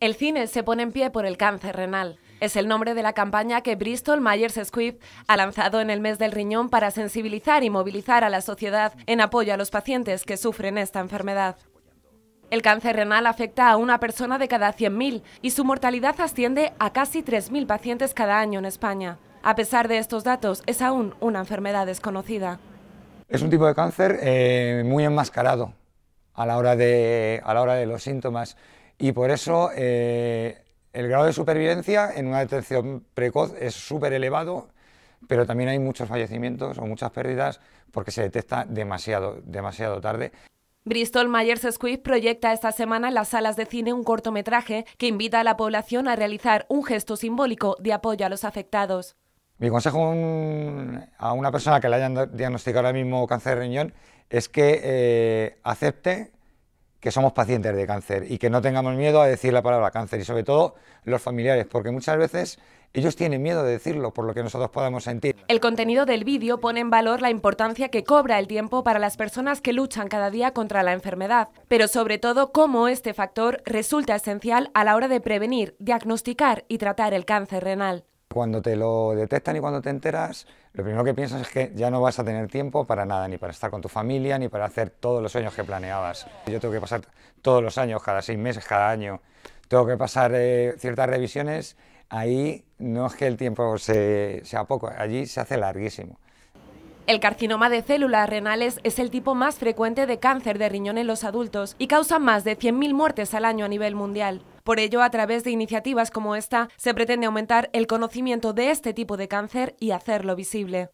El cine se pone en pie por el cáncer renal. Es el nombre de la campaña que Bristol Myers Squibb ha lanzado en el mes del riñón para sensibilizar y movilizar a la sociedad en apoyo a los pacientes que sufren esta enfermedad. El cáncer renal afecta a una persona de cada 100.000 y su mortalidad asciende a casi 3.000 pacientes cada año en España. A pesar de estos datos, es aún una enfermedad desconocida. Es un tipo de cáncer eh, muy enmascarado a la hora de, a la hora de los síntomas y por eso eh, el grado de supervivencia en una detección precoz es súper elevado, pero también hay muchos fallecimientos o muchas pérdidas porque se detecta demasiado, demasiado tarde. Bristol Myers Squibb proyecta esta semana en las salas de cine un cortometraje que invita a la población a realizar un gesto simbólico de apoyo a los afectados. Mi consejo a una persona que le hayan diagnosticado ahora mismo cáncer de riñón es que eh, acepte que somos pacientes de cáncer y que no tengamos miedo a decir la palabra cáncer y sobre todo los familiares, porque muchas veces ellos tienen miedo de decirlo por lo que nosotros podemos sentir. El contenido del vídeo pone en valor la importancia que cobra el tiempo para las personas que luchan cada día contra la enfermedad, pero sobre todo cómo este factor resulta esencial a la hora de prevenir, diagnosticar y tratar el cáncer renal cuando te lo detectan y cuando te enteras, lo primero que piensas es que ya no vas a tener tiempo para nada, ni para estar con tu familia, ni para hacer todos los sueños que planeabas. Yo tengo que pasar todos los años, cada seis meses, cada año, tengo que pasar eh, ciertas revisiones. Ahí no es que el tiempo sea poco, allí se hace larguísimo. El carcinoma de células renales es el tipo más frecuente de cáncer de riñón en los adultos y causa más de 100.000 muertes al año a nivel mundial. Por ello, a través de iniciativas como esta, se pretende aumentar el conocimiento de este tipo de cáncer y hacerlo visible.